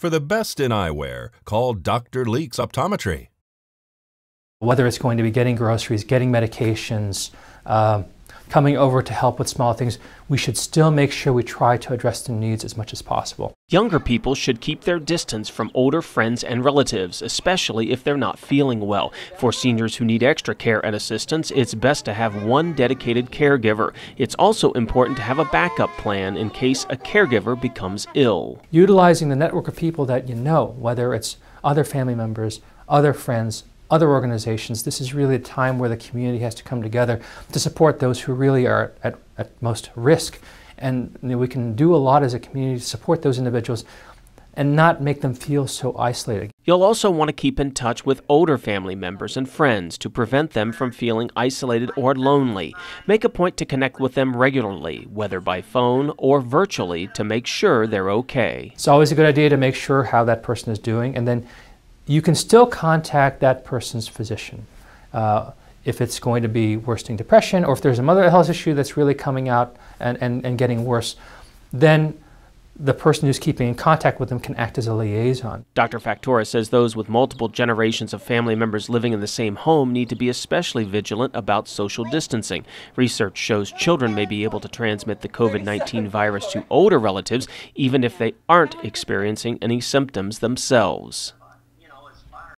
For the best in eyewear, call Dr. Leeks Optometry. Whether it's going to be getting groceries, getting medications, uh, coming over to help with small things, we should still make sure we try to address their needs as much as possible. Younger people should keep their distance from older friends and relatives, especially if they're not feeling well. For seniors who need extra care and assistance, it's best to have one dedicated caregiver. It's also important to have a backup plan in case a caregiver becomes ill. Utilizing the network of people that you know, whether it's other family members, other friends, other organizations, this is really a time where the community has to come together to support those who really are at, at most risk. And you know, we can do a lot as a community to support those individuals and not make them feel so isolated. You'll also want to keep in touch with older family members and friends to prevent them from feeling isolated or lonely. Make a point to connect with them regularly, whether by phone or virtually, to make sure they're okay. It's always a good idea to make sure how that person is doing and then you can still contact that person's physician uh, if it's going to be worsening depression or if there's another health issue that's really coming out and, and, and getting worse, then the person who's keeping in contact with them can act as a liaison. Dr. Factora says those with multiple generations of family members living in the same home need to be especially vigilant about social distancing. Research shows children may be able to transmit the COVID 19 virus to older relatives, even if they aren't experiencing any symptoms themselves.